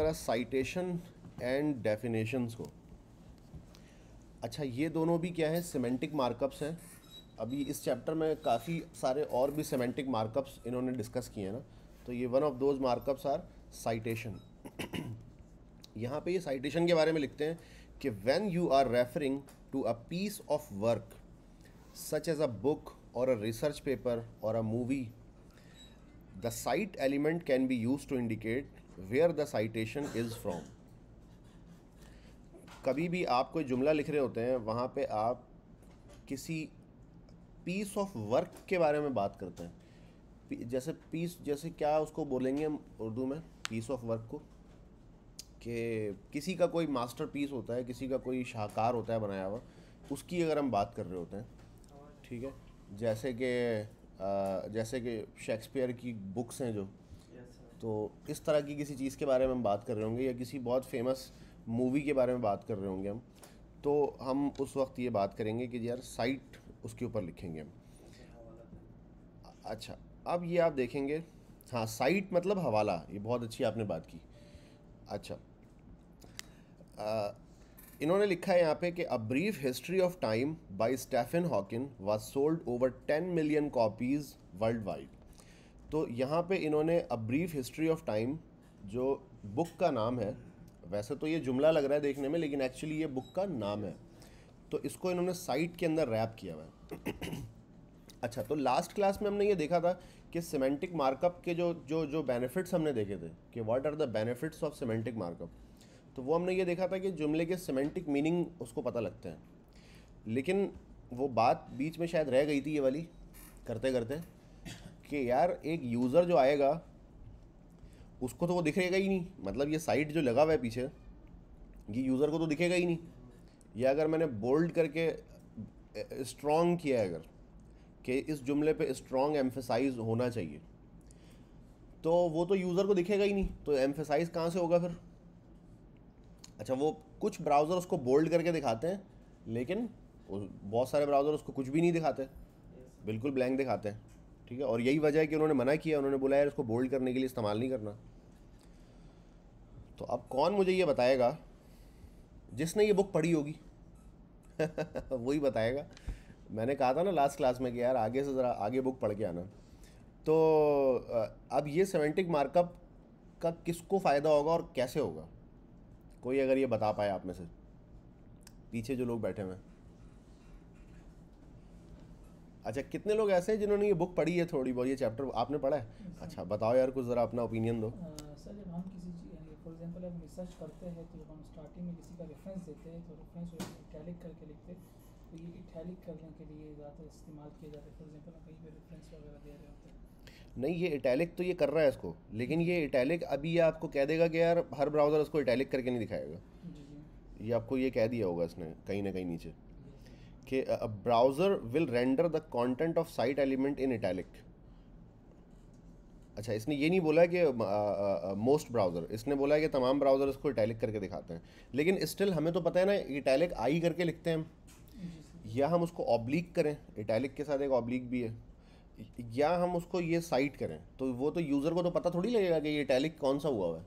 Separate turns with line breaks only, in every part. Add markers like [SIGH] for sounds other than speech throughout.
तरह citation and definitions को अच्छा ये दोनों भी क्या है सीमेंटिक मार्कअप्स हैं अभी इस चैप्टर में काफ़ी सारे और भी सीमेंटिक मार्कअप्स इन्होंने डिस्कस किए हैं ना तो ये one of those markups are citation यहाँ पे ये साइटेशन के बारे में लिखते हैं कि when you are referring to a piece of work such as a book और अ रिसर्च पेपर और a movie the cite element can be use to indicate where the citation is from कभी भी आप कोई जुमला लिख रहे होते हैं वहाँ पे आप किसी पीस ऑफ वर्क के बारे में बात करते हैं जैसे पीस जैसे क्या उसको बोलेंगे हम उर्दू में पीस ऑफ वर्क को कि किसी का कोई मास्टर पीस होता है किसी का कोई शाहकार होता है बनाया हुआ उसकी अगर हम बात कर रहे होते हैं ठीक है जैसे कि जैसे कि शेक्सपियर की बुक्स हैं जो तो इस तरह की किसी चीज़ के बारे में हम बात कर रहे होंगे या किसी बहुत फेमस मूवी के बारे में बात कर रहे होंगे हम तो हम उस वक्त ये बात करेंगे कि यार साइट उसके ऊपर लिखेंगे हम अच्छा अब ये आप देखेंगे हाँ साइट मतलब हवाला ये बहुत अच्छी आपने बात की अच्छा आ, इन्होंने लिखा है यहाँ पे कि a brief history of time by Stephen Hawking was sold over ten million copies worldwide तो यहाँ पे इन्होंने a brief history of time जो बुक का नाम है वैसे तो ये जुमला लग रहा है देखने में लेकिन एक्चुअली ये बुक का नाम है तो इसको इन्होंने साइट के अंदर रैप किया हुआ है [COUGHS] अच्छा तो लास्ट क्लास में हमने ये देखा था कि सीमेंटिक मार्कअप के जो जो जो बेनिफिट्स हमने देखे थे कि what are the benefits of semantic markup तो वो हमने ये देखा था कि जुमले के सीमेंटिक मीनिंग उसको पता लगते हैं लेकिन वो बात बीच में शायद रह गई थी ये वाली करते करते कि यार एक यूज़र जो आएगा उसको तो वो दिखेगा ही नहीं मतलब ये साइट जो लगा हुआ है पीछे ये यूज़र को तो दिखेगा ही नहीं या अगर मैंने बोल्ड करके स्ट्रॉन्ग किया है अगर कि इस जुमले पे स्ट्रॉन्ग एम्फेसाइज होना चाहिए तो वो तो यूज़र को दिखेगा ही नहीं तो एम्फेसाइज कहाँ से होगा फिर अच्छा वो कुछ ब्राउज़र उसको बोल्ड करके दिखाते हैं लेकिन बहुत सारे ब्राउज़र उसको कुछ भी नहीं दिखाते बिल्कुल ब्लैंक दिखाते हैं ठीक है और यही वजह है कि उन्होंने मना किया उन्होंने बोला यार इसको बोल्ड करने के लिए इस्तेमाल नहीं करना तो अब कौन मुझे ये बताएगा जिसने ये बुक पढ़ी होगी [LAUGHS] वही बताएगा मैंने कहा था ना लास्ट क्लास में कि यार आगे से ज़रा आगे बुक पढ़ के आना तो अब ये सेवेंटिक मार्कअप का किसको फ़ायदा होगा और कैसे होगा कोई अगर ये बता पाए आप में से पीछे जो लोग बैठे हुए हैं अच्छा कितने लोग ऐसे हैं जिन्होंने ये बुक पढ़ी है थोड़ी बहुत ये चैप्टर आपने पढ़ा है अच्छा बताओ यार कुछ ज़रा अपना ओपिनियन दो सर जब हम किसी फॉर एग्जांपल हम रिसर्च करते हैं तो हम स्टार्टिंग में किसी का रेफरेंस देते हैं तो रेफरेंस इटैलिक करके लिखते हैं तो ये इटैलिक करने के लिए ज़्यादातर इस्तेमाल किया जाता है फॉर एग्जांपल हम कहीं रेफरेंस वगैरह दे रहे होते हैं नहीं ये इटैलिक तो ये कर रहा है इसको लेकिन ये इटैलिक अभी ये आपको कह देगा कि यार हर ब्राउज़र उसको इटैलिक करके नहीं दिखाएगा ये आपको ये कह दिया होगा इसने कहीं ना कहीं नीचे कि browser will render the content of site element in italic अच्छा इसने ये नहीं बोला कि most uh, browser uh, uh, इसने बोला है कि तमाम ब्राउज़र इसको इटैलिक करके दिखाते हैं लेकिन स्टिल हमें तो पता है ना इटैलिक आई करके लिखते हैं हम या हम उसको ऑब्लिक करें इटैलिक के साथ एक ऑब्लिक भी है या हम उसको ये साइट करें तो वो तो यूज़र को तो पता थोड़ी लगेगा कि ये इटैलिक कौन सा हुआ हुआ है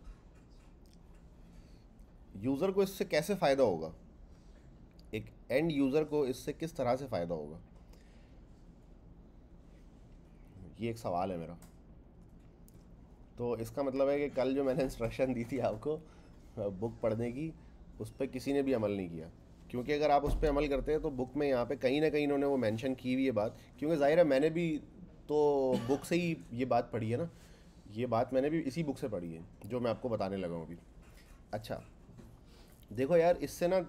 यूज़र को इससे कैसे फ़ायदा होगा एक एंड यूज़र को इससे किस तरह से फ़ायदा होगा ये एक सवाल है मेरा तो इसका मतलब है कि कल जो मैंने इंस्ट्रक्शन दी थी आपको बुक पढ़ने की उस पर किसी ने भी अमल नहीं किया क्योंकि अगर आप उस पर अमल करते हैं तो बुक में यहाँ पे कहीं ना कहीं इन्होंने वो मेंशन की हुई है बात क्योंकि ज़ाहिर है मैंने भी तो बुक से ही ये बात पढ़ी है ना ये बात मैंने भी इसी बुक से पढ़ी है जो मैं आपको बताने लगा हूँ अभी अच्छा देखो यार इससे ना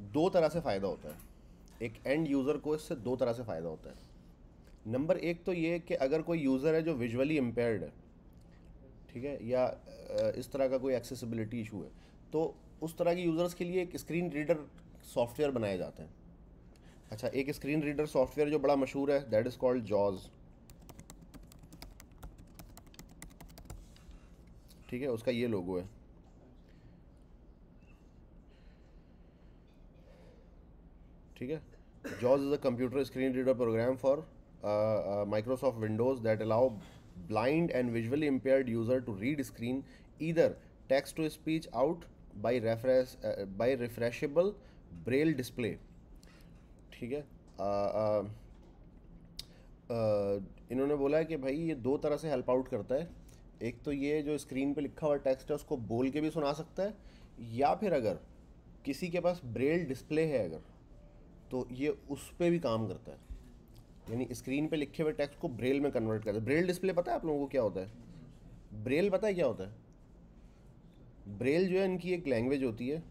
दो तरह से फ़ायदा होता है एक एंड यूज़र को इससे दो तरह से फ़ायदा होता है नंबर एक तो ये कि अगर कोई यूज़र है जो विजुअली इम्पेयर्ड है ठीक है या इस तरह का कोई एक्सेसिबिलिटी इशू है तो उस तरह के यूज़र्स के लिए एक स्क्रीन रीडर सॉफ्टवेयर बनाए जाते हैं अच्छा एक स्क्रीन रीडर सॉफ्टवेयर जो बड़ा मशहूर है दैट इज़ कॉल्ड जॉज ठीक है उसका ये लोगो है ठीक है जॉज is a computer screen reader program for Microsoft Windows that allow blind and visually impaired user to read screen either text to speech out by रेफरेस बाई रिफ्रेशेबल ब्रेल डिस्प्ले ठीक है uh, uh, uh, इन्होंने बोला है कि भाई ये दो तरह से हेल्प आउट करता है एक तो ये जो स्क्रीन पे लिखा हुआ टेक्स्ट है उसको बोल के भी सुना सकता है या फिर अगर किसी के पास ब्रेल डिस्प्ले है अगर तो ये उस पर भी काम करता है यानी स्क्रीन पे लिखे हुए टेक्स्ट को ब्रेल में कन्वर्ट करता है ब्रेल डिस्प्ले पता है आप लोगों को क्या होता है ब्रेल पता है क्या होता है ब्रेल जो है इनकी एक लैंग्वेज होती है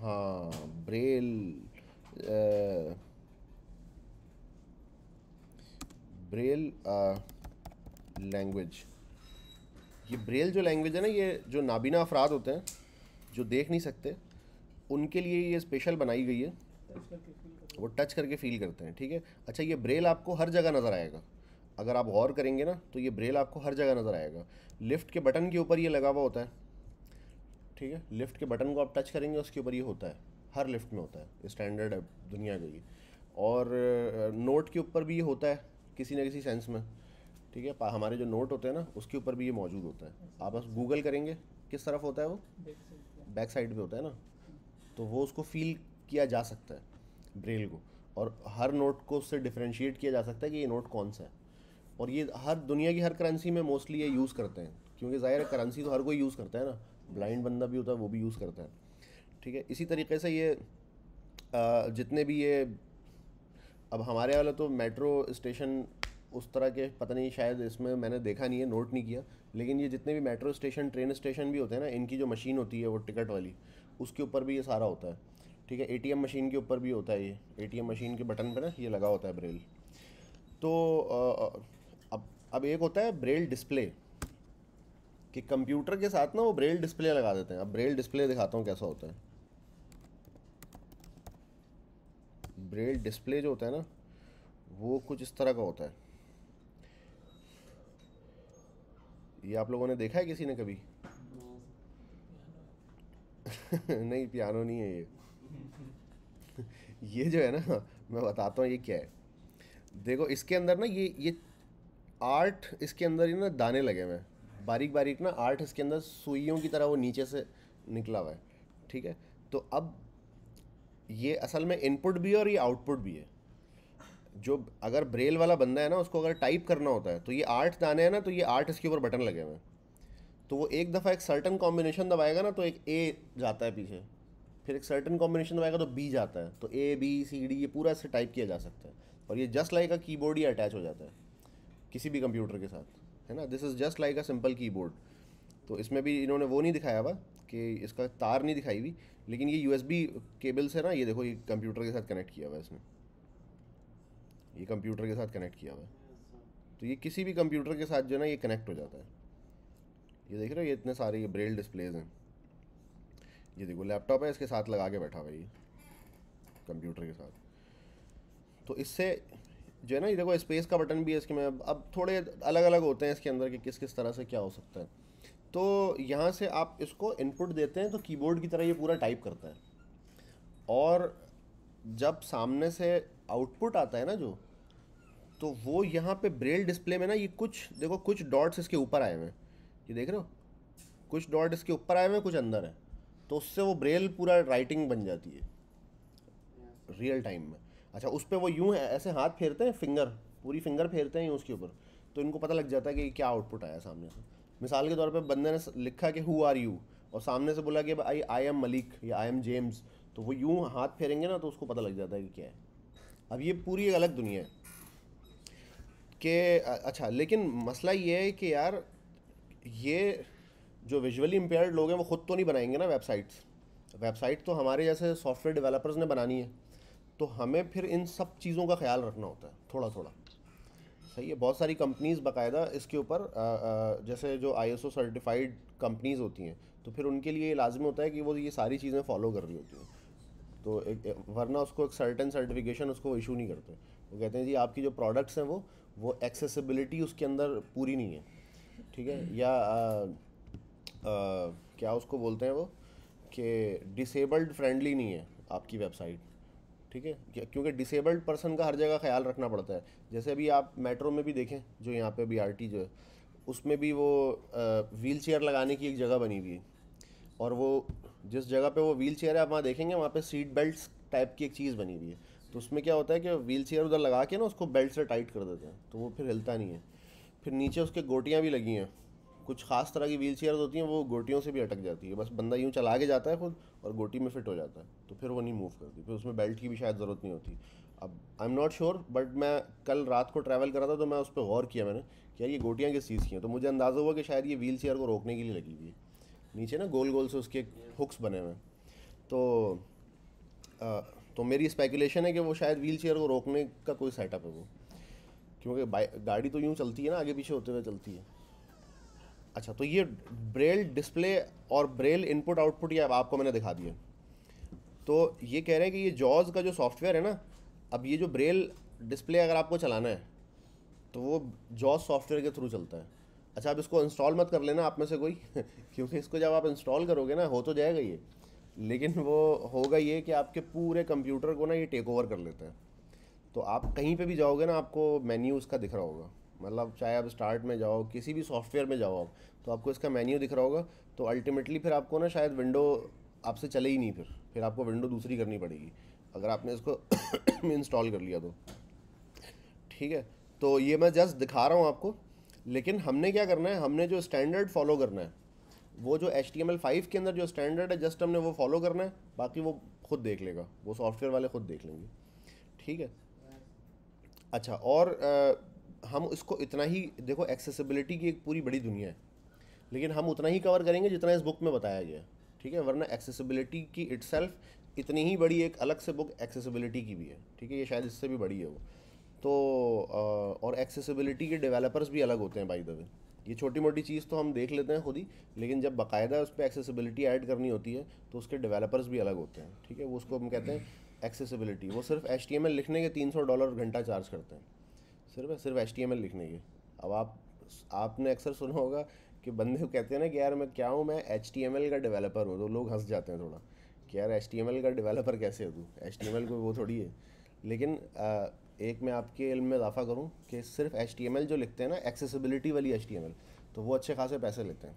हाँ ब्रेल आ, ब्रेल लैंग्वेज ये ब्रेल जो लैंग्वेज है ना ये जो नाबीना अफराद होते हैं जो देख नहीं सकते उनके लिए ये स्पेशल बनाई गई है वो टच करके फील करते हैं ठीक है अच्छा ये ब्रेल आपको हर जगह नज़र आएगा अगर आप गौर करेंगे ना तो ये ब्रेल आपको हर जगह नज़र आएगा लिफ्ट के बटन के ऊपर ये लगा हुआ होता है ठीक है लिफ्ट के बटन को आप टच करेंगे उसके ऊपर ये होता है हर लिफ्ट में होता है स्टैंडर्ड है दुनिया का ये और नोट के ऊपर भी ये होता है किसी न किसी सेंस में ठीक है हमारे जो नोट होते हैं ना उसके ऊपर भी ये मौजूद होता है आप बस गूगल करेंगे किस तरफ होता है वो बैक साइड पर होता है ना तो वो उसको फील किया जा सकता है ब्रेल को और हर नोट को उससे डिफ्रेंशिएट किया जा सकता है कि ये नोट कौन सा है और ये हर दुनिया की हर करेंसी में मोस्टली ये यूज़ करते हैं क्योंकि ज़ाहिर है करेंसी तो हर कोई यूज़ करता है ना ब्लाइंड बंदा भी होता है वो भी यूज़ करता है ठीक है इसी तरीके से ये जितने भी ये अब हमारे वाला तो मेट्रो स्टेशन उस तरह के पता नहीं शायद इसमें मैंने देखा नहीं है नोट नहीं किया लेकिन ये जितने भी मेट्रो स्टेशन ट्रेन स्टेशन भी होते हैं ना इनकी जो मशीन होती है वो टिकट वाली उसके ऊपर भी ये सारा होता है ठीक है एटीएम मशीन के ऊपर भी होता है ये एटीएम मशीन के बटन पर ना ये लगा होता है ब्रेल तो अब अब एक होता है ब्रेल डिस्प्ले कि कंप्यूटर के साथ ना वो ब्रेल डिस्प्ले लगा देते हैं अब ब्रेल डिस्प्ले दिखाता हूँ कैसा होता है ब्रेल डिस्प्ले जो होता है ना वो कुछ इस तरह का होता है ये आप लोगों ने देखा है किसी ने कभी [LAUGHS] नहीं पियानो नहीं है ये [LAUGHS] ये जो है ना मैं बताता हूँ ये क्या है देखो इसके अंदर ना ये ये आर्ट इसके अंदर ही ना दाने लगे हुए हैं बारीक बारीक ना आर्ट इसके अंदर सुइयों की तरह वो नीचे से निकला हुआ है ठीक है तो अब ये असल में इनपुट भी है और ये आउटपुट भी है जो अगर ब्रेल वाला बंदा है ना उसको अगर टाइप करना होता है तो ये आर्ट दाने हैं ना तो ये आर्ट इसके ऊपर बटन लगे हुए हैं तो वो एक दफ़ा एक सर्टन कॉम्बिनेशन दबाएगा ना तो एक ए जाता है पीछे फिर एक सर्टन कॉम्बिनेशन दबाएगा तो बी जाता है तो ए बी सी डी ये पूरा ऐसे टाइप किया जा सकता है और ये जस्ट लाइक अ कीबोर्ड ही अटैच हो जाता है किसी भी कंप्यूटर के साथ है ना this is just like a simple keyboard तो इसमें भी इन्होंने वो नहीं दिखाया हुआ कि इसका तार नहीं दिखाई हुई लेकिन ये बी केबल्स है ना ये देखो ये कंप्यूटर के साथ कनेक्ट किया हुआ है इसमें ये कंप्यूटर के साथ कनेक्ट किया हुआ है तो ये किसी भी कंप्यूटर के साथ जो है ना ये कनेक्ट हो जाता है ये देख रहे हो ये इतने सारे ये ब्रेल डिस्प्लेज हैं ये देखो लैपटॉप है इसके साथ लगा के बैठा हुआ ये कंप्यूटर के साथ तो इससे जो है ना ये देखो स्पेस का बटन भी है इसके में अब थोड़े अलग अलग होते हैं इसके अंदर कि किस किस तरह से क्या हो सकता है तो यहाँ से आप इसको इनपुट देते हैं तो कीबोर्ड की तरह ये पूरा टाइप करता है और जब सामने से आउटपुट आता है ना जो तो वो यहाँ पे ब्रेल डिस्प्ले में ना ये कुछ देखो कुछ डॉट्स इसके ऊपर आए हुए हैं ये देख रहे हो कुछ डॉट इसके ऊपर आए हुए कुछ अंदर है तो उससे वो ब्रेल पूरा राइटिंग बन जाती है रियल टाइम में अच्छा उस पर वो यूँ ऐसे हाथ फेरते हैं फिंगर पूरी फिंगर फेरते हैं यूँ उसके ऊपर तो इनको पता लग जाता है कि क्या आउटपुट आया सामने से मिसाल के तौर पर बंदे ने लिखा कि हु आर यू और सामने से बोला कि भाई आई एम मलिक या आई एम जेम्स तो वो यूँ हाथ फेरेंगे ना तो उसको पता लग जाता है कि क्या है अब ये पूरी एक अलग दुनिया है कि अच्छा लेकिन मसला ये है कि यार ये जो विजुअली इम्पेयर्ड लोग हैं वो खुद तो नहीं बनाएंगे ना वेबसाइट्स वेबसाइट तो हमारे जैसे सॉफ्टवेयर डेवलपर्स ने बनानी है तो हमें फिर इन सब चीज़ों का ख्याल रखना होता है थोड़ा थोड़ा सही है बहुत सारी कंपनीज़ बाकायदा इसके ऊपर जैसे जो आई सर्टिफाइड कंपनीज़ होती हैं तो फिर उनके लिए लाजमी होता है कि वो ये सारी चीज़ें फॉलो कर रही होती हैं तो एक वरना उसको एक सर्टन सर्टिफिकेशन उसको इशू नहीं करते वो कहते हैं जी आपकी जो प्रोडक्ट्स हैं वो वो एक्सेसिबिलिटी उसके अंदर पूरी नहीं है ठीक है या आ, आ, क्या उसको बोलते हैं वो कि डिसेबल्ड फ्रेंडली नहीं है आपकी वेबसाइट ठीक है क्योंकि डिसेबल्ड पर्सन का हर जगह ख्याल रखना पड़ता है जैसे अभी आप मेट्रो में भी देखें जो यहाँ पे अभी आर जो है उसमें भी वो व्हील चेयर लगाने की एक जगह बनी हुई है और वो जिस जगह पे वो व्हील चेयर है आप वहाँ देखेंगे वहाँ पे सीट बेल्ट टाइप की एक चीज़ बनी हुई है तो उसमें क्या होता है कि व्हील चेयर उधर लगा के ना उसको बेल्ट से टाइट कर देते हैं तो वो फिर हिलता नहीं है फिर नीचे उसके गोटियाँ भी लगी हैं कुछ ख़ास तरह की व्हील चेयर होती हैं वो गोटियों से भी अटक जाती है बस बंदा यूँ चला के जाता है खुद और गोटी में फिट हो जाता है तो फिर वो नहीं मूव करती फिर उसमें बेल्ट की भी शायद ज़रूरत नहीं होती अब I am not sure but मैं कल रात को ट्रैवल कर रहा था तो मैं उस पर गौर किया मैंने कि यार ये गोटियाँ किस चीज़ की हैं तो मुझे अंदाज़ा हुआ कि शायद ये व्हील चेयर को रोकने के लिए लगी हुई है नीचे ना गोल गोल से उसके हुक्स बने हुए हैं तो आ, तो मेरी स्पेकुलेशन है कि वो शायद व्हील चेयर को रोकने का कोई सेटअप है वो क्योंकि गाड़ी तो यूँ चलती है ना आगे पीछे होते हुए चलती है अच्छा तो ये ब्रेल डिस्प्ले और ब्रेल इनपुट आउटपुट ये आपको मैंने दिखा दिया तो ये कह रहे हैं कि ये जॉज का जो सॉफ्टवेयर है ना अब ये जो ब्रेल डिस्प्ले अगर आपको चलाना है तो वो जॉज सॉफ्टवेयर के थ्रू चलता है अच्छा आप इसको इंस्टॉल मत कर लेना आप में से कोई [LAUGHS] क्योंकि इसको जब आप इंस्टॉल करोगे ना हो तो जाएगा ये लेकिन वो होगा ये कि आपके पूरे कंप्यूटर को ना ये टेक ओवर कर लेता है तो आप कहीं पे भी जाओगे ना आपको मेन्यू उसका दिख रहा होगा मतलब चाहे आप स्टार्ट में जाओ किसी भी सॉफ्टवेयर में जाओ आप तो आपको इसका मेन्यू दिख रहा होगा तो अल्टीमेटली फिर आपको ना शायद विंडो आपसे चले ही नहीं फिर फिर आपको विंडो दूसरी करनी पड़ेगी अगर आपने इसको इंस्टॉल [COUGHS] कर लिया तो ठीक है तो ये मैं जस्ट दिखा रहा हूँ आपको लेकिन हमने क्या करना है हमने जो स्टैंडर्ड फॉलो करना है वो जो H T M L five के अंदर जो स्टैंडर्ड है जस्ट हमने वो फॉलो करना है बाकी वो खुद देख लेगा वो सॉफ्टवेयर वाले खुद देख लेंगे ठीक है अच्छा और आ, हम इसको इतना ही देखो एक्सेसिबिलिटी की एक पूरी बड़ी दुनिया है लेकिन हम उतना ही कवर करेंगे जितना इस बुक में बताया गया ठीक है वरना एक्सेसिबिलिटी की इट इतनी ही बड़ी एक अलग से बुक एक्सेसिबिलिटी की भी है ठीक है ये शायद इससे भी बड़ी है वो तो आ, और एक्सेसिबिलिटी के डेवलपर्स भी अलग होते हैं बाई द वे ये छोटी मोटी चीज़ तो हम देख लेते हैं खुद ही लेकिन जब बाकायदा उस पर एक्सेसिबिलिटी ऐड करनी होती है तो उसके डेवलपर्स भी अलग होते हैं ठीक है वो उसको हम कहते हैं एक्सेसिबिलिटी वो सिर्फ एच लिखने के तीन सौ डॉलर घंटा चार्ज करते हैं सिर्फ सिर्फ एच लिखने के अब आप आपने अक्सर सुना होगा कि बंदे कहते हैं ना कि यार मैं क्या हूँ मैं एच का डेवलपर हूँ तो लोग हंस जाते हैं थोड़ा कि यार एच का डेवलपर कैसे हो तू एच को वो थोड़ी है लेकिन आ, एक मैं आपके इल्म में इजाफा करूँ कि सिर्फ एच जो लिखते हैं ना एक्सेसिबिलिटी वाली एच तो वो अच्छे खासे पैसे लेते हैं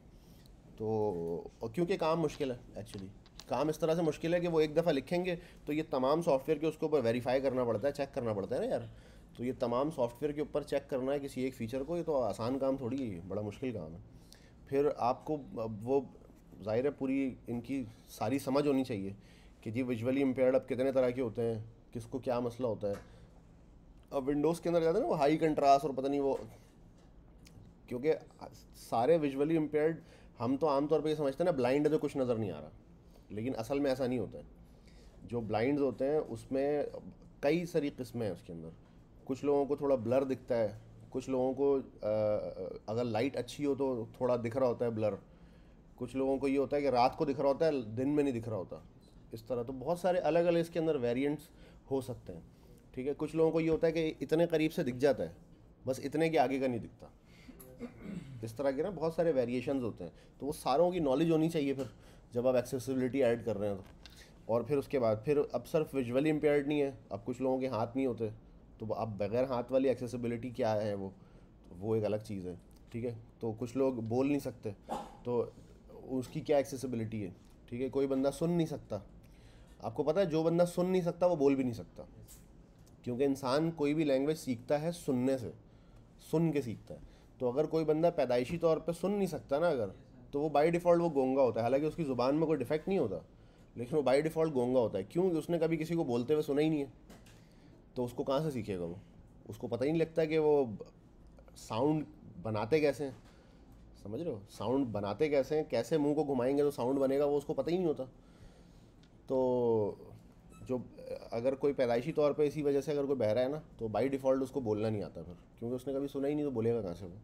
तो क्योंकि काम मुश्किल है एक्चुअली काम इस तरह से मुश्किल है कि वो एक दफ़ा लिखेंगे तो ये तमाम सॉफ्टवेयर के उसके ऊपर वेरीफाई करना पड़ता है चेक करना पड़ता है ना यार तो ये तमाम सॉफ्टवेयर के ऊपर चेक करना है किसी एक फ़ीचर को ये तो आसान काम थोड़ी है बड़ा मुश्किल काम है फिर आपको वो ज़ाहिर है पूरी इनकी सारी समझ होनी चाहिए कि जी विजुअली इम्पेयर्ड अब कितने तरह के होते हैं किसको क्या मसला होता है अब विंडोज़ के अंदर जाते हैं ना वो हाई कंट्रास्ट और पता नहीं वो क्योंकि सारे विजुअली इम्पेयर्ड हम तो आमतौर पर ये समझते हैं ना ब्लाइंड है तो कुछ नज़र नहीं आ रहा लेकिन असल में ऐसा नहीं होता है जो ब्लाइंड होते हैं उसमें कई सारी किस्में हैं उसके अंदर कुछ लोगों को थोड़ा ब्लर दिखता है कुछ लोगों को आ, अगर लाइट अच्छी हो तो थोड़ा दिख रहा होता है ब्लर कुछ लोगों को ये होता है कि रात को दिख रहा होता है दिन में नहीं दिख रहा होता इस तरह तो बहुत सारे अलग अलग इसके अंदर वेरियंट्स हो सकते हैं ठीक है कुछ लोगों को ये होता है कि इतने करीब से दिख जाता है बस इतने के आगे का नहीं दिखता इस तरह के ना बहुत सारे वेरिएशन होते हैं तो वो सारों की नॉलेज होनी चाहिए फिर जब आप एक्सेसिबिलिटी ऐड कर रहे हैं तो और फिर उसके बाद फिर अब सिर्फ विजुअली इम्पेयर्ड नहीं है अब कुछ लोगों के हाथ नहीं होते तो अब बगैर हाथ वाली एक्सेसिबिलिटी क्या है वो तो वो एक अलग चीज़ है ठीक है तो कुछ लोग बोल नहीं सकते तो उसकी क्या एक्सेसिबिलिटी है ठीक है कोई बंदा सुन नहीं सकता आपको पता है जो बंदा सुन नहीं सकता वो बोल भी नहीं सकता क्योंकि इंसान कोई भी लैंग्वेज सीखता है सुनने से सुन के सीखता है तो अगर कोई बंदा पैदाइशी तौर पर सुन नहीं सकता ना अगर तो वो बाई डिफ़ॉल्ट वो गोंगा होता है हालांकि उसकी ज़ुबान में कोई डिफेक्ट नहीं होता लेकिन वो बाई डिफ़ॉल्ट गोंगा होता है क्योंकि उसने कभी किसी को बोलते हुए सुना ही नहीं है तो उसको कहाँ से सीखेगा वो उसको पता ही नहीं लगता कि वो साउंड बनाते कैसे हैं समझ रहे हो साउंड बनाते कैसे हैं कैसे मुंह को घुमाएंगे तो साउंड बनेगा वो उसको पता ही नहीं होता तो जो अगर कोई पैदाइशी तौर पे इसी वजह से अगर कोई बहरा है ना तो बाई डिफ़ॉल्ट उसको बोलना नहीं आता फिर क्योंकि उसने कभी सुना ही नहीं तो बोलेगा कहाँ से वो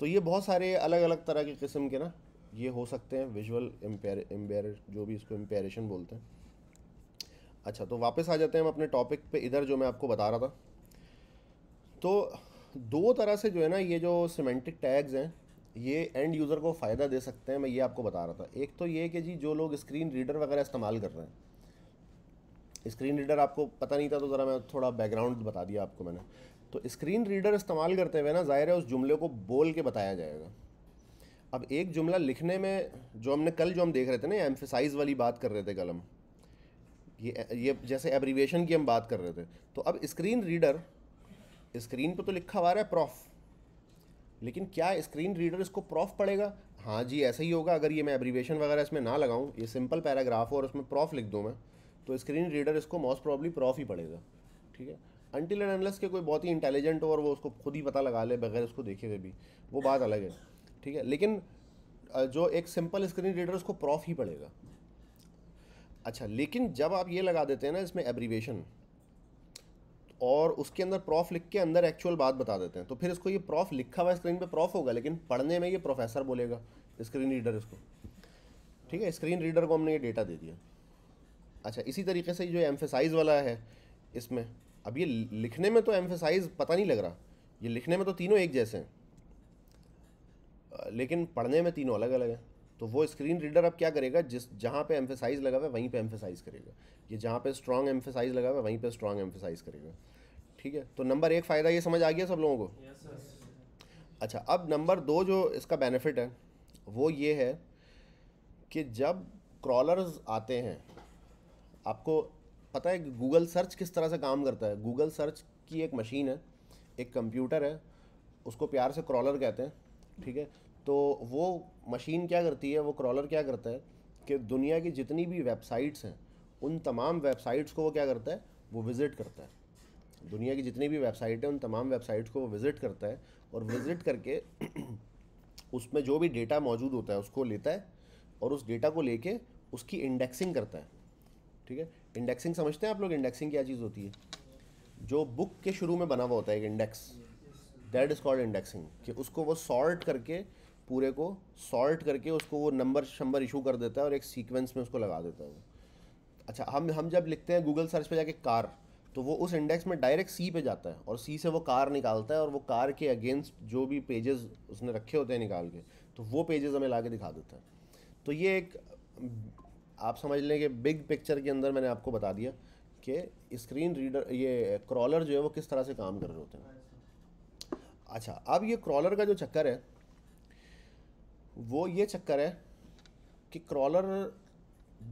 तो ये बहुत सारे अलग अलग तरह के किस्म के ना ये हो सकते हैं विजुअल एम्पेयर जो भी इसको एम्पेरेशन बोलते हैं अच्छा तो वापस आ जाते हैं हम अपने टॉपिक पे इधर जो मैं आपको बता रहा था तो दो तरह से जो है ना ये जो सीमेंटिक टैग्स हैं ये एंड यूज़र को फ़ायदा दे सकते हैं मैं ये आपको बता रहा था एक तो ये कि जी जो लोग स्क्रीन रीडर वगैरह इस्तेमाल कर रहे हैं स्क्रीन रीडर आपको पता नहीं था तो ज़रा मैं थोड़ा बैकग्राउंड बता दिया आपको मैंने तो स्क्रीन रीडर इस्तेमाल करते हुए ना ज़ाहिर है उस जुमले को बोल के बताया जाएगा अब एक जुमला लिखने में जो हमने कल जो हम देख रहे थे ना एम्फेसाइज वाली बात कर रहे थे कल हम ये ये जैसे एब्रीवेशन की हम बात कर रहे थे तो अब स्क्रीन रीडर स्क्रीन पे तो लिखा हुआ रहा है प्रॉफ लेकिन क्या स्क्रीन रीडर इसको प्रॉफ पड़ेगा हाँ जी ऐसा ही होगा अगर ये मैं एब्रीवेशन वगैरह इसमें ना लगाऊँ ये सिंपल पैराग्राफ हो और उसमें प्रॉफ लिख दूँ मैं तो स्क्रीन रीडर इसको मोस्ट प्रॉब्ली प्रॉफ ही पड़ेगा ठीक है अनटिल एंड अनलेस के कोई बहुत ही इंटेलिजेंट हो और वो उसको खुद ही पता लगा ले बगैर उसको देखे हुए भी वो बात अलग है ठीक है लेकिन जो एक सिंपल स्क्रीन रीडर उसको प्रॉफ ही पड़ेगा अच्छा लेकिन जब आप ये लगा देते हैं ना इसमें एब्रीवेशन और उसके अंदर प्रॉफ लिख के अंदर एक्चुअल बात बता देते हैं तो फिर इसको ये प्रॉफ लिखा हुआ स्क्रीन पे प्रॉफ होगा लेकिन पढ़ने में ये प्रोफेसर बोलेगा स्क्रीन रीडर इसको ठीक है स्क्रीन रीडर को हमने ये डेटा दे दिया अच्छा इसी तरीके से जो एम्फेसाइज वाला है इसमें अब ये लिखने में तो एम्फेसाइज पता नहीं लग रहा ये लिखने में तो तीनों एक जैसे हैं लेकिन पढ़ने में तीनों अलग अलग हैं तो वो स्क्रीन रीडर अब क्या करेगा जिस जहाँ पे एम्फेसाइज लगा हुआ है वहीं पे एम्फेसाइज करेगा ये जहाँ पे स्ट्रॉन्ग एम्फेसाइज लगा हुआ है वहीं पे स्ट्रॉन्ग एम्फेसाइज करेगा ठीक है तो नंबर एक फ़ायदा ये समझ आ गया सब लोगों को yes, अच्छा अब नंबर दो जो इसका बेनिफिट है वो ये है कि जब क्रॉलर्स आते हैं आपको पता है गूगल सर्च किस तरह से काम करता है गूगल सर्च की एक मशीन है एक कंप्यूटर है उसको प्यार से क्रॉलर कहते हैं ठीक है तो वो मशीन क्या करती है वो क्रॉलर क्या करता है कि दुनिया की जितनी भी वेबसाइट्स हैं उन तमाम वेबसाइट्स को वो क्या करता है वो विज़िट करता है दुनिया की जितनी भी वेबसाइट है उन तमाम वेबसाइट्स को वो विज़िट करता है और विज़िट करके [CLEARS THROAT] उसमें जो भी डेटा मौजूद होता है उसको लेता है और उस डेटा को लेके उसकी इंडेक्सिंग करता है ठीक है इंडेक्सिंग समझते हैं आप लोग इंडेक्सिंग क्या चीज़ होती है जो बुक के शुरू में बना हुआ होता है एक index that is called indexing कि उसको वो सॉर्ट करके पूरे को सॉल्ट करके उसको वो नंबर शंबर इशू कर देता है और एक सीक्वेंस में उसको लगा देता है वो अच्छा हम हम जब लिखते हैं गूगल सर्च पे जाके कार तो वो उस इंडेक्स में डायरेक्ट सी पे जाता है और सी से वो कार निकालता है और वो कार के अगेंस्ट जो भी पेजेस उसने रखे होते हैं निकाल के तो वो पेजेस हमें ला के दिखा देता है तो ये एक आप समझ लें कि बिग पिक्चर के अंदर मैंने आपको बता दिया कि स्क्रीन रीडर ये क्रॉलर जो है वो किस तरह से काम कर रहे होते हैं अच्छा अब ये क्रॉलर का जो चक्कर है वो ये चक्कर है कि क्रॉलर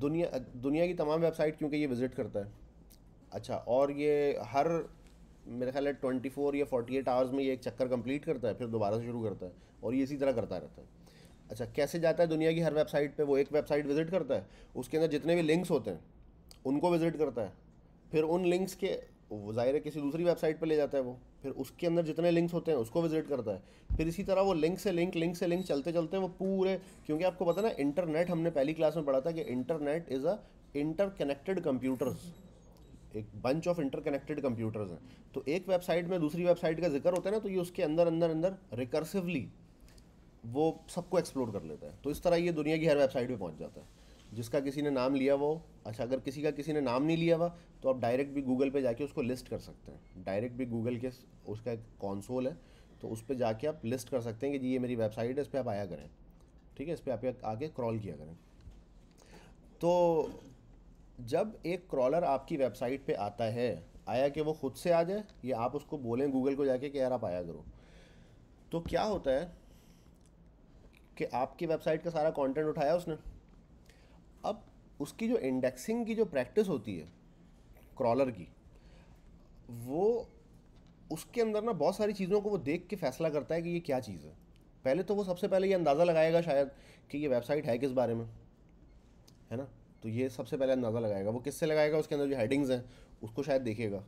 दुनिया दुनिया की तमाम वेबसाइट क्योंकि ये विज़िट करता है अच्छा और ये हर मेरे ख्याल है ट्वेंटी फोर या फोर्टी एट आवर्स में ये एक चक्कर कंप्लीट करता है फिर दोबारा से शुरू करता है और ये इसी तरह करता रहता है अच्छा कैसे जाता है दुनिया की हर वेबसाइट पे वो एक वेबसाइट विज़िट करता है उसके अंदर जितने भी लिंक्स होते हैं उनको विज़िट करता है फिर उन लिंक्स के वो ज़ाहिर है किसी दूसरी वेबसाइट पर ले जाता है वो फिर उसके अंदर जितने लिंक्स होते हैं उसको विजिट करता है फिर इसी तरह वो लिंक से लिंक लिंक से लिंक चलते चलते वो पूरे क्योंकि आपको पता ना इंटरनेट हमने पहली क्लास में पढ़ा था कि internet is a interconnected computers एक bunch of interconnected computers हैं तो एक वेबसाइट में दूसरी वेबसाइट का जिक्र होता है ना तो ये उसके अंदर अंदर अंदर रिकर्सिवली वो सबको एक्सप्लोर कर लेता है तो इस तरह ये दुनिया की हर वेबसाइट पर पहुँच जाता है जिसका किसी ने नाम लिया वो अच्छा अगर किसी का किसी ने नाम नहीं लिया हुआ तो आप डायरेक्ट भी गूगल पे जाके उसको लिस्ट कर सकते हैं डायरेक्ट भी गूगल के उसका एक कॉन्सोल है तो उस पर जाके आप लिस्ट कर सकते हैं कि जी ये मेरी वेबसाइट है इस पर आप आया करें ठीक है इस पर आप आके क्रॉल किया करें तो जब एक क्रॉलर आपकी वेबसाइट पे आता है आया कि वो खुद से आ जाए या आप उसको बोलें गूगल को जाके कि यार आप आया करो तो क्या होता है कि आपकी वेबसाइट का सारा कंटेंट उठाया उसने उसकी जो इंडेक्सिंग की जो प्रैक्टिस होती है क्रॉलर की वो उसके अंदर ना बहुत सारी चीज़ों को वो देख के फैसला करता है कि ये क्या चीज़ है पहले तो वो सबसे पहले ये अंदाज़ा लगाएगा शायद कि ये वेबसाइट है किस बारे में है ना तो ये सबसे पहले अंदाज़ा लगाएगा वो किससे लगाएगा उसके अंदर जो हेडिंग्स हैं उसको शायद देखेगा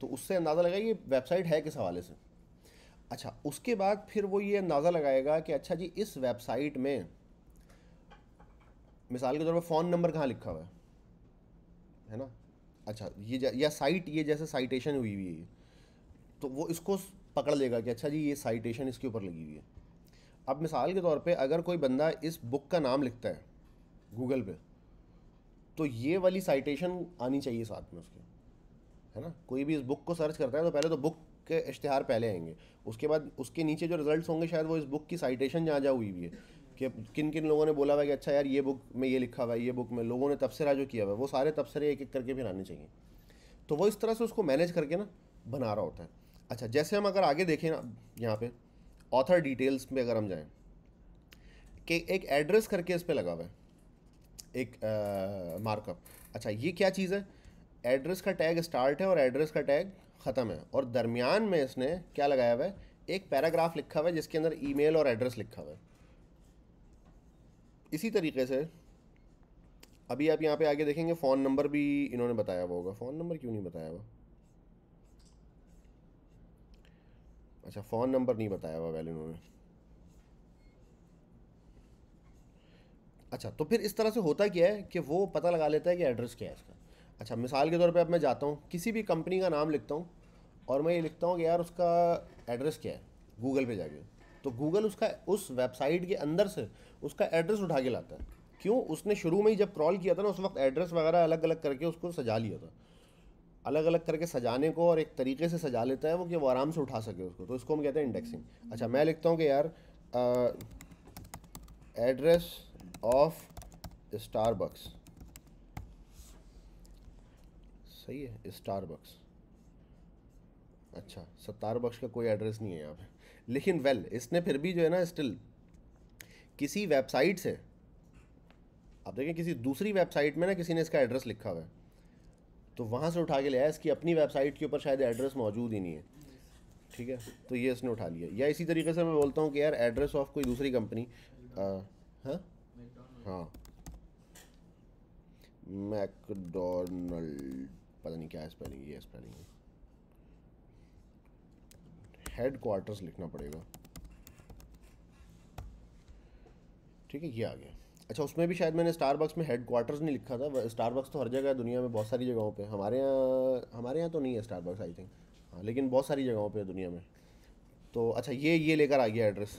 तो उससे अंदाज़ा लगाएगा ये वेबसाइट है किस हवाले से अच्छा उसके बाद फिर वो ये अंदाज़ा लगाएगा कि अच्छा जी इस वेबसाइट में मिसाल के तौर पर फ़ोन नंबर कहाँ लिखा हुआ है है ना अच्छा ये या साइट ये जैसे साइटेशन हुई हुई है तो वो इसको पकड़ लेगा कि अच्छा जी ये साइटेशन इसके ऊपर लगी हुई है अब मिसाल के तौर पे अगर कोई बंदा इस बुक का नाम लिखता है गूगल पे तो ये वाली साइटेशन आनी चाहिए साथ में उसके है ना कोई भी इस बुक को सर्च करता है तो पहले तो बुक के इश्तहार पहले आएंगे उसके बाद उसके नीचे जो रिजल्ट्स होंगे शायद वो इस बुक की साइटेशन जहाँ जहाँ हुई हुई है कि किन किन लोगों ने बोला हुआ कि अच्छा यार ये बुक में ये लिखा हुआ है ये बुक में लोगों ने तबसरा जो किया हुआ है वो सारे तबसरे एक एक करके फिर आने चाहिए तो वो इस तरह से उसको मैनेज करके ना बना रहा होता है अच्छा जैसे हम अगर आगे देखें ना यहाँ पे ऑथर डिटेल्स में अगर हम जाएँ कि एक एड्रेस करके इस पर लगा हुआ है एक मार्कअप अच्छा ये क्या चीज़ है एड्रेस का टैग स्टार्ट है और एड्रेस का टैग ख़त्म है और दरमियान में इसने क्या लगाया हुआ है एक पैराग्राफ लिखा हुआ है जिसके अंदर ईमेल और एड्रेस लिखा हुआ है इसी तरीके से अभी आप यहाँ पे आगे देखेंगे फ़ोन नंबर भी इन्होंने बताया हुआ होगा फ़ोन नंबर क्यों नहीं बताया हुआ अच्छा फ़ोन नंबर नहीं बताया हुआ पहले इन्होंने अच्छा तो फिर इस तरह से होता क्या है कि वो पता लगा लेता है कि एड्रेस क्या है इसका अच्छा मिसाल के तौर पे अब मैं जाता हूँ किसी भी कंपनी का नाम लिखता हूँ और मैं ये लिखता हूँ कि यार उसका एड्रेस क्या है गूगल पे जाके तो गूगल उसका उस वेबसाइट के अंदर से उसका एड्रेस उठा के लाता है क्यों उसने शुरू में ही जब क्रॉल किया था ना उस वक्त एड्रेस वगैरह अलग अलग करके उसको सजा लिया था अलग अलग करके सजाने को और एक तरीके से सजा लेता है वो कि वो आराम से उठा सके उसको तो इसको हम कहते हैं इंडेक्सिंग अच्छा मैं लिखता हूँ कि यार एड्रेस ऑफ स्टारबक्स सही है स्टारबक्स अच्छा सत्तार बख्श का कोई एड्रेस नहीं है यहाँ पे लेकिन वेल इसने फिर भी जो है ना स्टिल किसी वेबसाइट से आप देखें किसी दूसरी वेबसाइट में ना किसी ने इसका एड्रेस लिखा हुआ है तो वहाँ से उठा के लिया इसकी अपनी वेबसाइट के ऊपर शायद एड्रेस मौजूद ही नहीं है ठीक है तो ये इसने उठा लिया या इसी तरीके से मैं बोलता हूँ कि यार एड्रेस ऑफ कोई दूसरी कंपनी हाँ हाँ मैकडोनल्ड पता नहीं क्या स्पेलिंग ये स्पेलिंग है हेड क्वार्टर्स लिखना पड़ेगा ठीक है ये आ गया अच्छा उसमें भी शायद मैंने स्टारबक्स में हेड क्वार्टर्स नहीं लिखा था स्टारबक्स तो हर जगह है दुनिया में बहुत सारी जगहों पे हमारे यहाँ हमारे यहाँ तो नहीं है स्टारबक्स आई थिंक हाँ लेकिन बहुत सारी जगहों पे है दुनिया में तो अच्छा ये ये लेकर आ गया एड्रेस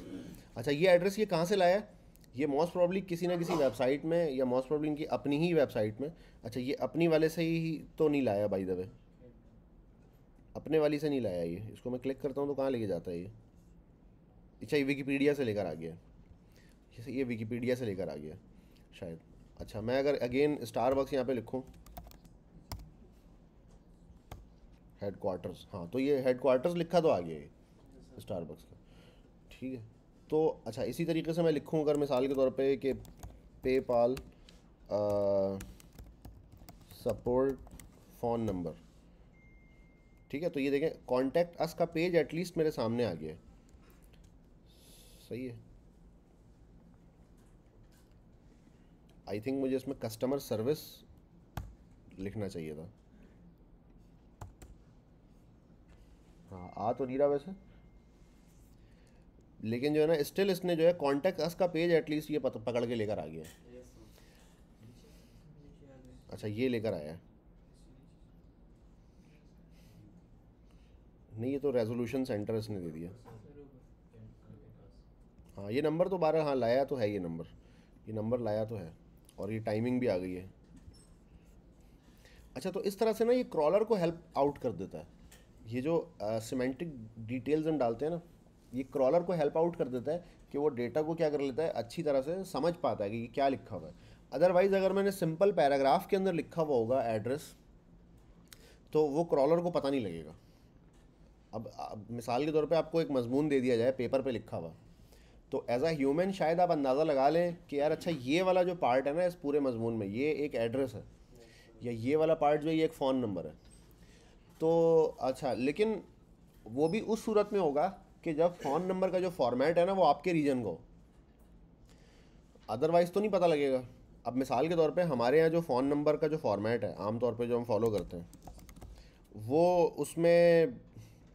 अच्छा ये एड्रेस ये कहाँ से लाया ये मोस्ट प्रॉब्ली किसी ना किसी वेबसाइट में या मोस्ट प्रॉब्ली इनकी अपनी ही वेबसाइट में अच्छा ये अपनी वाले से ही तो नहीं लाया बाई द वे अपने वाली से नहीं लाया ये इसको मैं क्लिक करता हूँ तो कहाँ लेके जाता है ये अच्छा ये विकीपीडिया से लेकर आ गया ये विकीपीडिया से लेकर आ गया शायद अच्छा मैं अगर अगेन स्टार बक्स यहाँ पर लिखूँ हेड क्वार्टर्स हाँ तो ये हेड क्वार्टर्स लिखा तो आ गया ये स्टार बक्स का ठीक है तो अच्छा इसी तरीके से मैं लिखूँ अगर मिसाल के तौर पर कि पेपाल सपोर्ट फ़ोन नंबर ठीक है तो ये देखें कॉन्टैक्ट अस का पेज एटलीस्ट मेरे सामने आ गया है सही है आई थिंक मुझे इसमें कस्टमर सर्विस लिखना चाहिए था हाँ आ तो नहीं रहा वैसे लेकिन जो है ना स्टिल इसने जो है कॉन्टैक्ट अस का पेज एटलीस्ट ये पकड़ के लेकर आ गया अच्छा ये लेकर आया है नहीं ये तो रेजोल्यूशन सेंटर इसने दे दिया हाँ ये नंबर तो बारह हाँ लाया तो है ये नंबर ये नंबर लाया तो है और ये टाइमिंग भी आ गई है अच्छा तो इस तरह से ना ये क्रॉलर को हेल्प आउट कर देता है ये जो सिमेंटिक uh, डिटेल्स हम डालते हैं ना ये क्रॉलर को हेल्प आउट कर देता है कि वो डेटा को क्या कर लेता है अच्छी तरह से समझ पाता है कि क्या लिखा हुआ है अदरवाइज़ अगर मैंने सिंपल पैराग्राफ के अंदर लिखा हुआ होगा एड्रेस तो वो क्रॉलर को पता नहीं लगेगा अब, अब मिसाल के तौर पे आपको एक मजमून दे दिया जाए पेपर पे लिखा हुआ तो एज आ ह्यूमन शायद आप अंदाज़ा लगा लें कि यार अच्छा ये वाला जो पार्ट है ना इस पूरे मजमून में ये एक एड्रेस है या ये वाला पार्ट जो है ये एक फ़ोन नंबर है तो अच्छा लेकिन वो भी उस सूरत में होगा कि जब फ़ोन नंबर का जो फॉर्मेट है ना वो आपके रीजन को अदरवाइज़ तो नहीं पता लगेगा अब मिसाल के तौर पे हमारे यहाँ जो फ़ोन नंबर का जो फॉर्मेट है आमतौर पे जो हम फॉलो करते हैं वो उसमें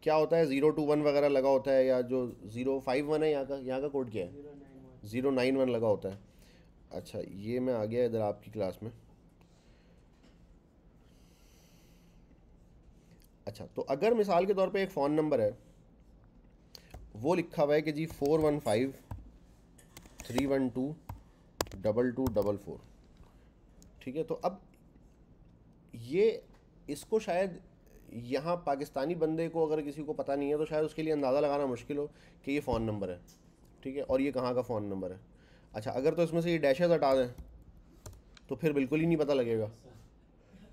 क्या होता है ज़ीरो टू वन वगैरह लगा होता है या जो ज़ीरो फाइव वन है यहाँ का यहाँ का कोड क्या है ज़ीरो नाइन वन लगा होता है अच्छा ये मैं आ गया इधर आपकी क्लास में अच्छा तो अगर मिसाल के तौर पे एक फ़ोन नंबर है वो लिखा हुआ है कि जी four one five three one two double two double four ठीक है तो अब ये इसको शायद यहाँ पाकिस्तानी बंदे को अगर किसी को पता नहीं है तो शायद उसके लिए अंदाज़ा लगाना मुश्किल हो कि ये फ़ोन नंबर है ठीक है और ये कहाँ का फ़ोन नंबर है अच्छा अगर तो इसमें से ये डैशेज हटा दें तो फिर बिल्कुल ही नहीं पता लगेगा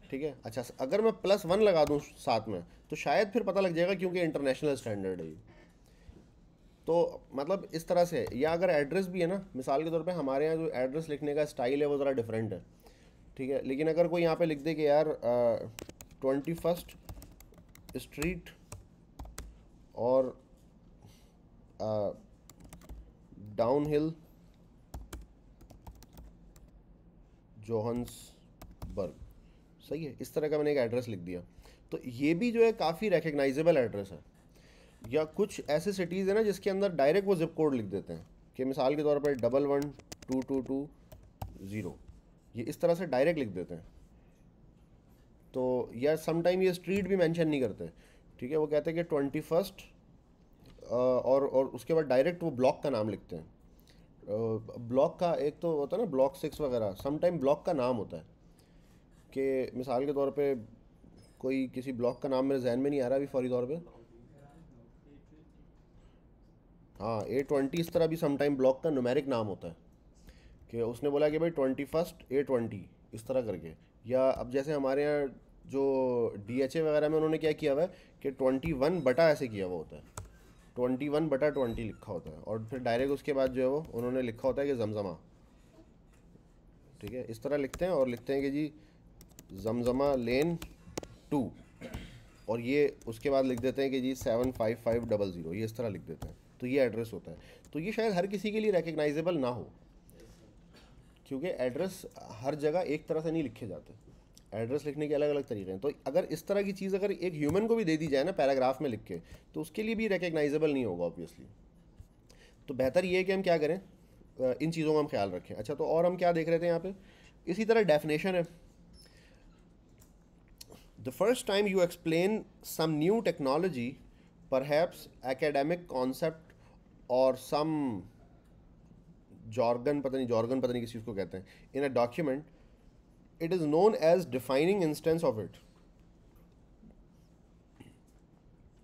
ठीक है अच्छा अगर मैं प्लस वन लगा दूँ साथ में तो शायद फिर पता लग जाएगा क्योंकि इंटरनेशनल स्टैंडर्ड है तो मतलब इस तरह से या अगर एड्रेस भी है ना मिसाल के तौर पे हमारे यहाँ जो एड्रेस लिखने का स्टाइल है वो ज़रा डिफरेंट है ठीक है लेकिन अगर कोई यहाँ पे लिख दे कि यार ट्वेंटी फर्स्ट स्ट्रीट और डाउन हिल जोहन्सबर्ग सही है इस तरह का मैंने एक एड्रेस लिख दिया तो ये भी जो है काफ़ी रिकग्नाइजेबल एड्रेस है या कुछ ऐसे सिटीज़ हैं ना जिसके अंदर डायरेक्ट वो जिप कोड लिख देते हैं कि मिसाल के तौर पर double one two two two zero ये इस तरह से डायरेक्ट लिख देते हैं तो या समटाइम ये स्ट्रीट भी मेंशन नहीं करते ठीक है वो कहते हैं कि ट्वेंटी फर्स्ट और और उसके बाद डायरेक्ट वो ब्लॉक का नाम लिखते हैं ब्लॉक का एक तो होता है ना ब्लॉक सिक्स वगैरह समटाइम ब्लॉक का नाम होता है कि मिसाल के तौर पे कोई किसी ब्लॉक का नाम मेरे जहन में नहीं आ रहा अभी फौरी तौर पे हाँ ए ट्वेंटी इस तरह भी समटाइम ब्लॉक का नुमेरिक नाम होता है कि उसने बोला कि भाई ट्वेंटी फर्स्ट ए ट्वेंटी इस तरह करके या अब जैसे हमारे यहाँ जो डी एच ए वगैरह में उन्होंने क्या किया हुआ है कि ट्वेंटी वन बटा ऐसे किया हुआ होता है ट्वेंटी वन बटा ट्वेंटी लिखा होता है और फिर डायरेक्ट उसके बाद जो है वो उन्होंने लिखा होता है कि जमजमा ठीक है इस तरह लिखते हैं और लिखते हैं कि जी जमजमा लेन टू और ये उसके बाद लिख देते हैं कि जी seven five five double zero ये इस तरह लिख देते हैं तो ये एड्रेस होता है तो ये शायद हर किसी के लिए रिकग्नाइजेबल ना हो क्योंकि एड्रेस हर जगह एक तरह से नहीं लिखे जाते एड्रेस लिखने के अलग अलग तरीके हैं तो अगर इस तरह की चीज़ अगर एक ह्यूमन को भी दे दी जाए ना पैराग्राफ में लिख के तो उसके लिए भी रिकगनाइजेबल नहीं होगा ऑब्वियसली तो बेहतर ये है कि हम क्या करें इन चीज़ों का हम ख्याल रखें अच्छा तो और हम क्या देख रहे थे यहाँ पे इसी तरह डेफिनेशन है the first time you explain some new technology perhaps academic concept और सम जॉर्गन पता नहीं जॉर्गन पता नहीं किसी चीज़ को कहते हैं in a document it is known as defining instance of it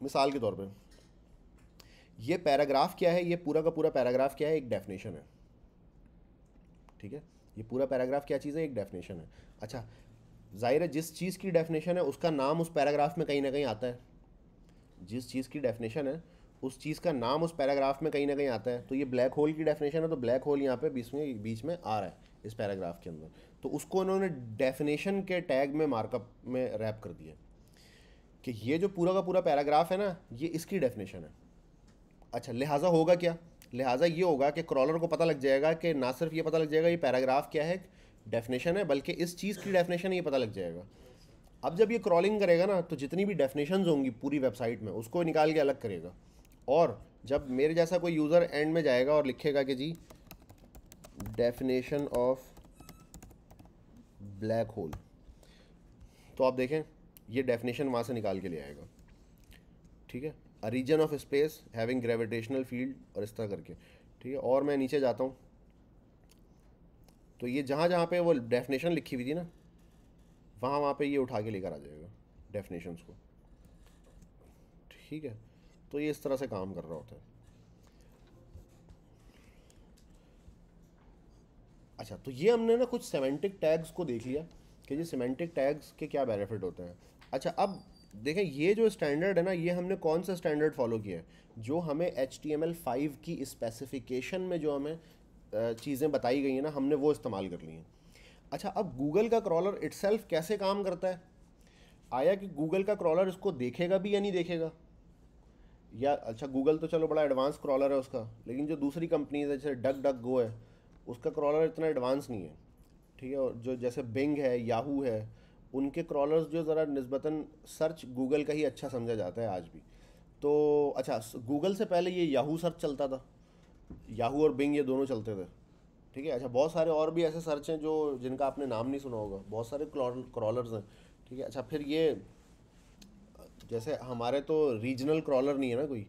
मिसाल के तौर पे ये पैराग्राफ क्या है ये पूरा का पूरा पैराग्राफ क्या है एक डेफिनेशन है ठीक है ये पूरा पैराग्राफ क्या चीज़ है एक डेफिनेशन है अच्छा जाहिर है जिस चीज़ की डेफिनेशन है उसका नाम उस पैराग्राफ में कहीं ना कहीं आता है जिस चीज़ की डेफिनेशन है उस चीज़ का नाम उस पैराग्राफ में कहीं ना कहीं आता है तो ये ब्लैक होल की डेफिनेशन है तो ब्लैक होल यहाँ पे बीच में बीच में आ रहा है इस पैराग्राफ के अंदर तो उसको उन्होंने डेफिनेशन के टैग में मार्कअप में रैप कर दिया कि ये जो पूरा का पूरा पैराग्राफ है ना ये इसकी डेफिनेशन है अच्छा लिहाजा होगा क्या लिहाजा ये होगा कि क्रॉलर को पता लग जाएगा कि ना सिर्फ ये पता लग जाएगा ये पैराग्राफ क्या है डेफिनेशन है बल्कि इस चीज़ की डेफिनेशन ये पता लग जाएगा अब जब ये क्रॉलिंग करेगा ना तो जितनी भी डेफिनेशन होंगी पूरी वेबसाइट में उसको निकाल के अलग करेगा और जब मेरे जैसा कोई यूज़र एंड में जाएगा और लिखेगा कि जी डेफिनेशन ऑफ ब्लैक होल तो आप देखें ये डेफिनेशन वहाँ से निकाल के ले आएगा ठीक है a region of space having gravitational field और इस तरह करके ठीक है और मैं नीचे जाता हूँ तो ये जहाँ जहाँ पे वो डेफिनेशन लिखी हुई थी ना वहाँ वहाँ पे ये उठा के लेकर आ जाएगा डेफिनेशंस को ठीक है तो ये इस तरह से काम कर रहा होता है अच्छा तो ये हमने ना कुछ सेमेंटिक टैग्स को देख लिया कि जी सेमेंटिक टैग्स के क्या बेनिफिट होते हैं अच्छा अब देखें ये जो स्टैंडर्ड है ना ये हमने कौन सा स्टैंडर्ड फॉलो किया है जो हमें H T M L five की स्पेसिफिकेशन में जो हमें चीज़ें बताई गई हैं ना हमने वो इस्तेमाल कर ली हैं अच्छा अब गूगल का क्रॉलर इट्सल्फ कैसे काम करता है आया कि गूगल का क्रॉलर इसको देखेगा भी या नहीं देखेगा या अच्छा गूगल तो चलो बड़ा एडवांस क्रॉलर है उसका लेकिन जो दूसरी कंपनीज है जैसे डक डक गो है उसका क्रॉलर इतना एडवांस नहीं है ठीक है और जो जैसे बिंग है याहू है उनके क्रॉलर्स जो ज़रा नस्बता सर्च गूगल का ही अच्छा समझा जाता है आज भी तो अच्छा गूगल से पहले ये याहू सर्च चलता था याहू और बिंग ये दोनों चलते थे ठीक है अच्छा बहुत सारे और भी ऐसे सर्च हैं जो जिनका आपने नाम नहीं सुना होगा बहुत सारे क्रॉलर्स हैं ठीक है अच्छा फिर ये जैसे हमारे तो रीजनल क्रॉलर नहीं है ना कोई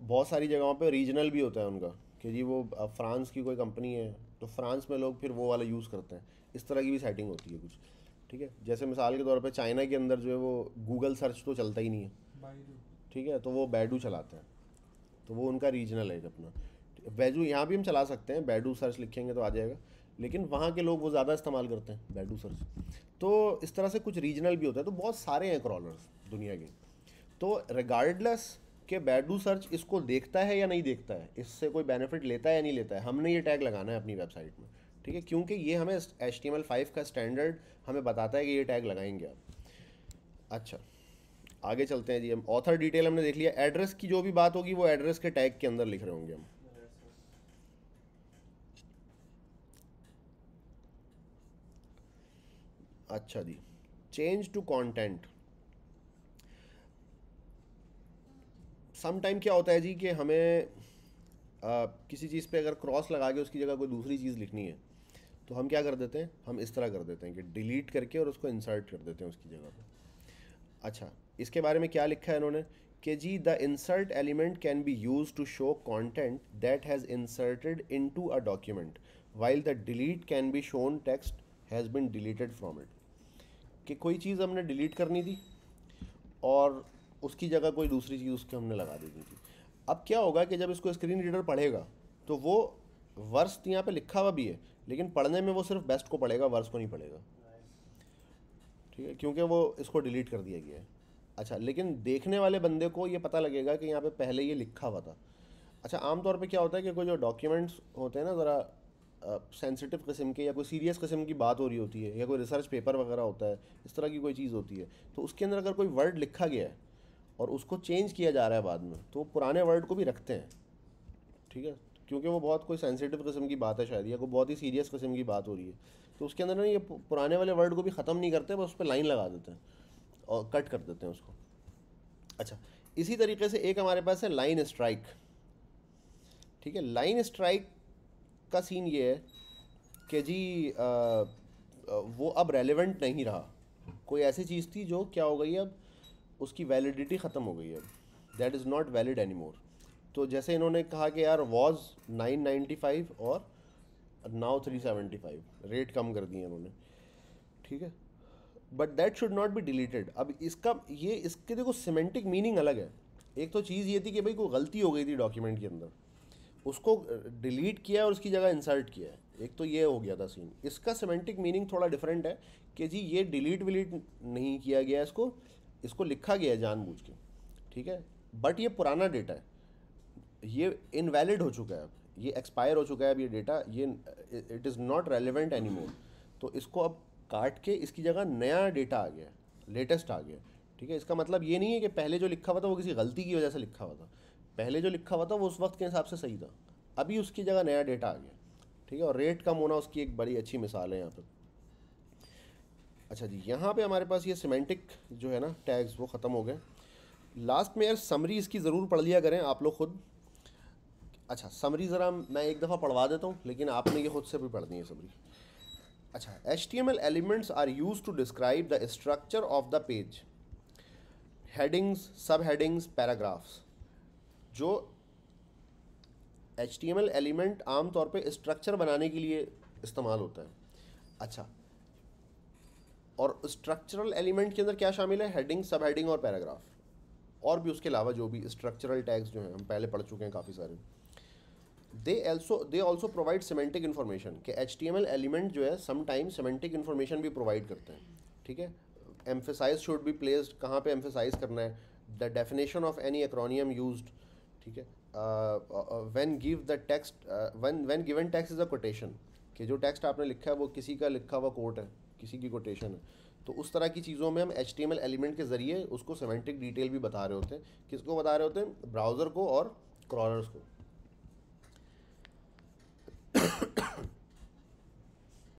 बहुत सारी जगहों पे रीजनल भी होता है उनका कि जी वो फ्रांस की कोई कंपनी है तो फ्रांस में लोग फिर वो वाला यूज़ करते हैं इस तरह की भी सेटिंग होती है कुछ ठीक है जैसे मिसाल के तौर पर चाइना के अंदर जो है वो गूगल सर्च तो चलता ही नहीं है ठीक है तो वो बैडू चलाते हैं तो वो उनका रीजनल है अपना बैजू यहाँ भी हम चला सकते हैं बैडू सर्च लिखेंगे तो आ जाएगा लेकिन वहाँ के लोग वो ज़्यादा इस्तेमाल करते हैं बैडू सर्च तो इस तरह से कुछ रीजनल भी होता है तो बहुत सारे हैं क्रॉलर्स दुनिया के तो रिगार्डलेस कि बैडू सर्च इसको देखता है या नहीं देखता है इससे कोई बेनिफिट लेता है या नहीं लेता है हमने ये टैग लगाना है अपनी वेबसाइट में ठीक है क्योंकि ये हमें एच टी का स्टैंडर्ड हमें बताता है कि ये टैग लगाएंगे आप अच्छा आगे चलते हैं जी हम ऑथर डिटेल हमने देख लिया एड्रेस की जो भी बात होगी वो एड्रेस के टैग के अंदर लिख रहे होंगे हम अच्छा जी change to content some time क्या होता है जी कि हमें आ, किसी चीज़ पे अगर क्रॉस लगा के उसकी जगह कोई दूसरी चीज़ लिखनी है तो हम क्या कर देते हैं हम इस तरह कर देते हैं कि डिलीट करके और उसको इंसर्ट कर देते हैं उसकी जगह पर अच्छा इसके बारे में क्या लिखा है इन्होंने कि जी the insert element can be use to show content that has inserted into a document while the delete can be shown text has been deleted from it कि कोई चीज़ हमने डिलीट करनी थी और उसकी जगह कोई दूसरी चीज़ उसके हमने लगा दी थी अब क्या होगा कि जब इसको स्क्रीन रीडर पढ़ेगा तो वो वर्ष तो यहाँ पे लिखा हुआ भी है लेकिन पढ़ने में वो सिर्फ बेस्ट को पढ़ेगा वर्ष को नहीं पढ़ेगा ठीक है क्योंकि वो इसको डिलीट कर दिया गया है अच्छा लेकिन देखने वाले बंदे को ये पता लगेगा कि यहाँ पे पहले ये लिखा हुआ था अच्छा आमतौर पे क्या होता है कि कोई जो डॉक्यूमेंट्स होते हैं ना ज़रा सेंसिटिव किस्म के या कोई सीरियस किस्म की बात हो रही होती है या कोई रिसर्च पेपर वगैरह होता है इस तरह की कोई चीज़ होती है तो उसके अंदर अगर कोई वर्ड लिखा गया है और उसको चेंज किया जा रहा है बाद में तो पुराने वर्ड को भी रखते हैं ठीक है क्योंकि वो बहुत कोई सेंसिटिव किस्म की बात है शायद या कोई बहुत ही सीरियस किस्म की बात हो रही है तो उसके अंदर ना ये पुराने वाले वर्ड को भी ख़त्म नहीं करते बस उस पर लाइन लगा देते हैं और कट कर देते हैं उसको अच्छा इसी तरीके से एक हमारे पास है लाइन स्ट्राइक ठीक है लाइन स्ट्राइक का सीन ये है कि जी आ, वो अब रेलिवेंट नहीं रहा कोई ऐसी चीज़ थी जो क्या हो गई अब उसकी वैलिडिटी ख़त्म हो गई है that is not valid any more तो जैसे इन्होंने कहा कि यार वॉज फाइव और नाउ फाइव रेट कम कर दिए इन्होंने ठीक है but that should not be deleted अब इसका ये इसके देखो सीमेंटिक मीनिंग अलग है एक तो चीज़ ये थी कि भाई कोई गलती हो गई थी डॉक्यूमेंट के अंदर उसको डिलीट किया और उसकी जगह इंसर्ट किया है एक तो ये हो गया था सीन इसका सीमेंटिक मीनिंग थोड़ा डिफरेंट है कि जी ये डिलीट विलीट नहीं किया गया इसको इसको लिखा गया है जानबूझ के ठीक है बट ये पुराना डेटा है ये इनवैलिड हो चुका है अब ये एक्सपायर हो चुका है अब ये डेटा ये it is not relevant any more तो इसको अब काट के इसकी जगह नया डेटा आ गया लेटेस्ट आ गया ठीक है इसका मतलब ये नहीं है कि पहले जो लिखा हुआ था वो किसी गलती की वजह से लिखा हुआ था पहले जो लिखा हुआ था वो उस वक्त के हिसाब से सही था अभी उसकी जगह नया डेटा आ गया ठीक है और रेट कम होना उसकी एक बड़ी अच्छी मिसाल है यहाँ पर अच्छा जी यहाँ पे हमारे पास ये सीमेंटिक जो है ना टैग्स वो ख़त्म हो गए लास्ट में यार समरी इसकी ज़रूर पढ़ लिया करें आप लोग खुद अच्छा समरी ज़रा मैं एक दफ़ा पढ़वा देता हूँ लेकिन आपने ये खुद से भी पढ़नी है समरी अच्छा H T M L elements are use to describe the structure of the page headings subheadings paragraphs जो H T M L element आमतौर पर स्ट्रक्चर बनाने के लिए इस्तेमाल होता है अच्छा और स्ट्रक्चरल एलिमेंट के अंदर क्या शामिल है हेडिंग सब हेडिंग और पैराग्राफ और भी उसके अलावा जो भी स्ट्रक्चरल टैग्स जो हैं हम पहले पढ़ चुके हैं काफ़ी सारे they also they also provide semantic information कि H T M L element जो है समटाइम सीमेंटिक इन्फॉर्मेशन भी प्रोवाइड करते हैं ठीक है एम्फेसाइज शुड बी प्लेस्ड कहाँ पे एम्फेसाइज करना है the definition of any acronym use ठीक है when give the text when when given text is a quotation कि जो टेक्स्ट आपने लिखा है वो किसी का लिखा हुआ कोट है किसी की कोटेशन है तो उस तरह की चीज़ों में हम एच एलिमेंट के ज़रिए उसको सेमेंटिक डिटेल भी बता रहे होते हैं किसको बता रहे होते हैं ब्राउज़र को और क्रॉलर्स को